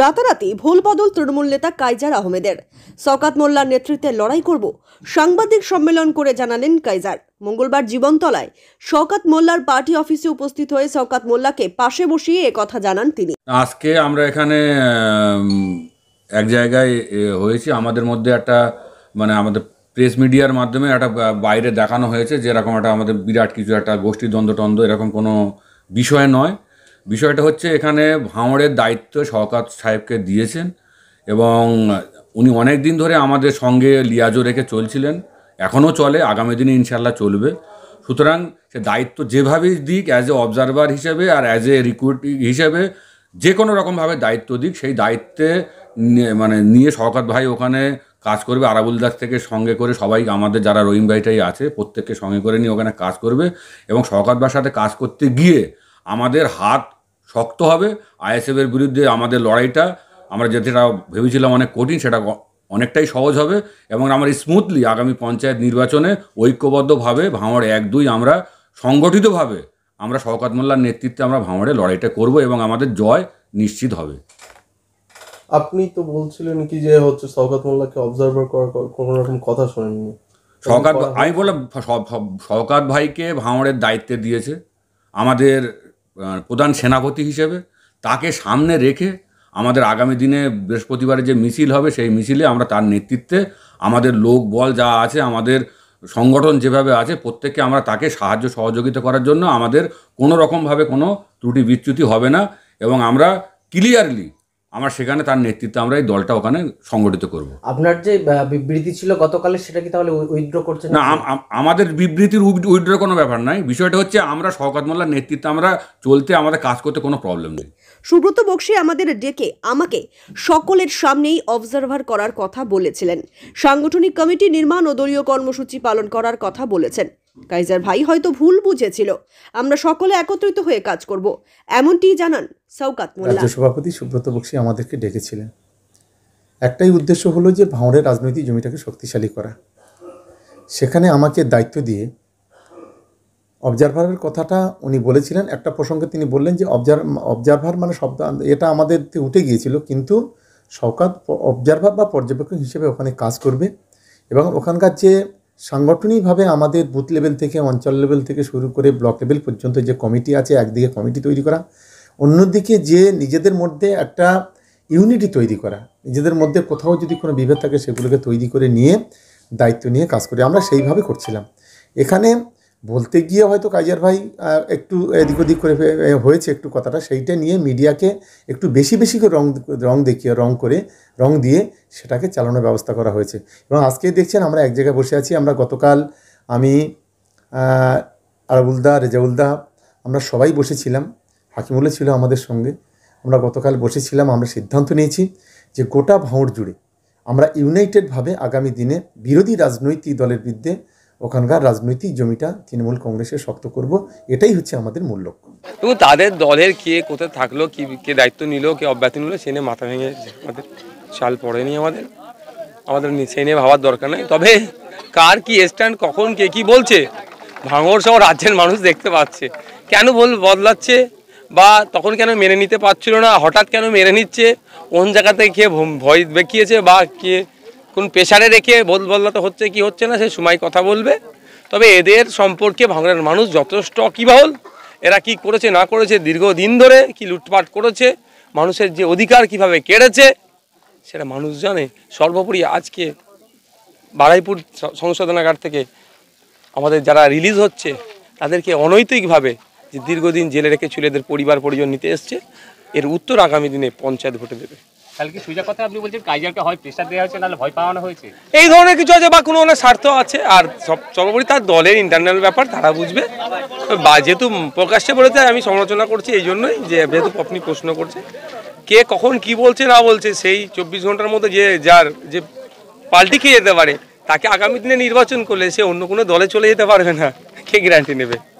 রাতারাতি ভুল বদল তৃণমূল নেতা কাইজার আহমেদের সকাত মোল্লার নেতৃত্বে লড়াই করব সাংবাদিক সম্মেলন করে জানালেন কাইজার মঙ্গলবার জীবনতলায় শওকাত মোল্লার পার্টি অফিসে উপস্থিত হয়ে সকাত মোল্লাকে পাশে বসিয়ে কথা জানান তিনি আজকে আমরা এখানে এক জায়গায় হয়েছি আমাদের মধ্যে একটা মানে আমাদের প্রেস মিডিয়ার মাধ্যমে একটা বাইরে দেখানো হয়েছে যেরকম একটা আমাদের বিরাট কিছু একটা গোষ্ঠী দ্বন্দ্ব টন্দ এরকম কোনো বিষয় নয় বিষয়টা হচ্ছে এখানে ভাঁড়ের দায়িত্ব শওকাত সাহেবকে দিয়েছেন এবং উনি অনেক দিন ধরে আমাদের সঙ্গে লিয়াজো রেখে চলছিলেন এখনও চলে আগামী দিনে ইনশাল্লাহ চলবে সুতরাং সে দায়িত্ব যেভাবেই দিক অ্যাজ এ অবজারভার হিসেবে আর অ্যাজ এ রিক্রুটিং হিসেবে যে কোনো রকমভাবে দায়িত্ব দিক সেই দায়িত্বে মানে নিয়ে শওকাত ভাই ওখানে কাজ করবে আরাবুল দাস থেকে সঙ্গে করে সবাই আমাদের যারা রহিম ভাইটাই আছে প্রত্যেককে সঙ্গে করে নিয়ে ওখানে কাজ করবে এবং শওকাত ভাইয়ের সাথে কাজ করতে গিয়ে আমাদের হাত শক্ত হবে আইএসএফের বিরুদ্ধে আমাদের লড়াইটা আমরা যেটা ভেবেছিলাম অনেক কঠিন সেটা অনেকটাই সহজ হবে এবং আমরা স্মুথলি আগামী পঞ্চায়েত নির্বাচনে ঐক্যবদ্ধভাবে ভাঙড় এক দুই আমরা সংগঠিতভাবে আমরা শওকত মোল্লার নেতৃত্বে আমরা ভাঙড়ে লড়াইটা করব এবং আমাদের জয় নিশ্চিত হবে আপনি তো বলছিলেন কি যে হচ্ছে শওকত মোল্লাকে অবজার্ভার করার কোনো রকম কথা শোনেননি শওকাত আমি বললাম শওকাত ভাইকে ভাঙড়ের দায়িত্বে দিয়েছে আমাদের প্রধান সেনাপতি হিসেবে তাকে সামনে রেখে আমাদের আগামী দিনে বৃহস্পতিবারে যে মিছিল হবে সেই মিছিলে আমরা তার নেতৃত্বে আমাদের লোক বল যা আছে আমাদের সংগঠন যেভাবে আছে প্রত্যেককে আমরা তাকে সাহায্য সহযোগিতা করার জন্য আমাদের কোনো রকমভাবে কোনো ত্রুটি বিচ্যুতি হবে না এবং আমরা ক্লিয়ারলি আমার সেখানে তার নেতৃত্বে আমরা এই দলটা ওখানে সংগঠিত করব আপনার যে বিবৃতি ছিল গতকালের সেটা কি তাহলে উইথড্র করছে না আমাদের বিবৃতির উইথড্র কোনো ব্যাপার নাই বিষয়টা হচ্ছে আমরা শওকত মোল্লার নেতৃত্বে আমরা চলতে আমাদের কাজ করতে কোনো প্রবলেম নেই সুব্রত বক্সী আমাদের ডেকে আমাকে সকলের সামনেই অবজারভার করার কথা বলেছিলেন সাংগঠনিক কমিটি নির্মাণ ও দলীয় কর্মসূচি পালন করার কথা বলেছেন কাইজার ভাই হয়তো ভুল বুঝেছিল আমরা সকলে একত্রিত হয়ে কাজ করব এমনটি জানান সৌকাত রাজ্য সভাপতি সুব্রত বক্সী আমাদেরকে ডেকেছিলেন একটাই উদ্দেশ্য হলো যে ভাঁড়ের রাজনৈতিক জমিটাকে শক্তিশালী করা সেখানে আমাকে দায়িত্ব দিয়ে অবজারভারের কথাটা উনি বলেছিলেন একটা প্রসঙ্গে তিনি বললেন যে অবজার অবজারভার মানে শব্দ এটা আমাদের উঠে গিয়েছিল কিন্তু সৌকাত অবজারভার বা পর্যবেক্ষক হিসেবে ওখানে কাজ করবে এবং ওখানকার যে সাংগঠনিকভাবে আমাদের বুথ লেভেল থেকে অঞ্চল লেভেল থেকে শুরু করে ব্লক লেভেল পর্যন্ত যে কমিটি আছে একদিকে কমিটি তৈরি করা অন্যদিকে যে নিজেদের মধ্যে একটা ইউনিটি তৈরি করা নিজেদের মধ্যে কোথাও যদি কোনো বিভেদ থাকে সেগুলোকে তৈরি করে নিয়ে দায়িত্ব নিয়ে কাজ করি আমরা সেইভাবে করছিলাম এখানে বলতে গিয়ে হয়তো কাজিয়ার ভাই একটু এদিক ওদিক করে হয়েছে একটু কথাটা সেইটা নিয়ে মিডিয়াকে একটু বেশি বেশি করে রং রং দেখিয়ে রং করে রং দিয়ে সেটাকে চালানোর ব্যবস্থা করা হয়েছে এবং আজকে দেখছেন আমরা এক জায়গায় বসে আছি আমরা গতকাল আমি আরবুলদা রেজাউলদা আমরা সবাই বসেছিলাম হাকিমুল্লা ছিল আমাদের সঙ্গে আমরা গতকাল বসেছিলাম আমরা সিদ্ধান্ত নিয়েছি যে গোটা ভাঁড় জুড়ে আমরা ইউনাইটেডভাবে আগামী দিনে বিরোধী রাজনৈতিক দলের বিরুদ্ধে ওখানকার রাজনৈতিক জমিটা তৃণমূল কংগ্রেসে শক্ত করব এটাই হচ্ছে আমাদের মূল লক্ষ্য এবং তাদের দলের কে কোথায় থাকলো কি কে দায়িত্ব নিল কে অব্যাহতি নিল সে নিয়ে মাথা ভেঙে আমাদের শাল পড়েনি আমাদের আমাদের সে নিয়ে ভাবার দরকার নেই তবে কার কি স্ট্যান্ড কখন কে কি বলছে ভাঙর সহ রাজ্যের মানুষ দেখতে পাচ্ছে কেন বল বদলাচ্ছে বা তখন কেন মেনে নিতে পারছিল না হঠাৎ কেন মেনে নিচ্ছে কোন জায়গাতে কে ভয় দেখিয়েছে বা কে কোন প্রেশারে রেখে বদলা তো হচ্ছে কি হচ্ছে না সে সময় কথা বলবে তবে এদের সম্পর্কে ভাঙড়ার মানুষ যথেষ্ট অকিবাহল এরা কি করেছে না করেছে দীর্ঘদিন ধরে কি লুটপাট করেছে মানুষের যে অধিকার কিভাবে কেড়েছে সেটা মানুষ জানে সর্বোপরি আজকে বারাইপুর সংশোধনাগার থেকে আমাদের যারা রিলিজ হচ্ছে তাদেরকে অনৈতিকভাবে যে দীর্ঘদিন জেলে রেখে ছিল এদের পরিবার পরিজন নিতে এসছে এর উত্তর আগামী দিনে পঞ্চায়েত ভোটে দেবে তাহলে কি সোজা কথা আপনি বলছেন কাইজারকে হয় প্রেশার দেওয়া হয়েছে নাহলে ভয় পাওয়ানো হয়েছে এই ধরনের কিছু আছে বা কোনো ওনার স্বার্থ আছে আর সব সর্বোপরি তার দলের ইন্টারনাল ব্যাপার তারা বুঝবে বা যেহেতু প্রকাশ্যে বলেছে আমি সমালোচনা করছি এই জন্যই যে যেহেতু আপনি প্রশ্ন করছে কে কখন কি বলছে না বলছে সেই চব্বিশ ঘন্টার মধ্যে যে যার যে পাল্টি খেয়ে যেতে পারে তাকে আগামী দিনে নির্বাচন করলে সে অন্য কোনো দলে চলে যেতে পারবে না কে গ্যারান্টি নেবে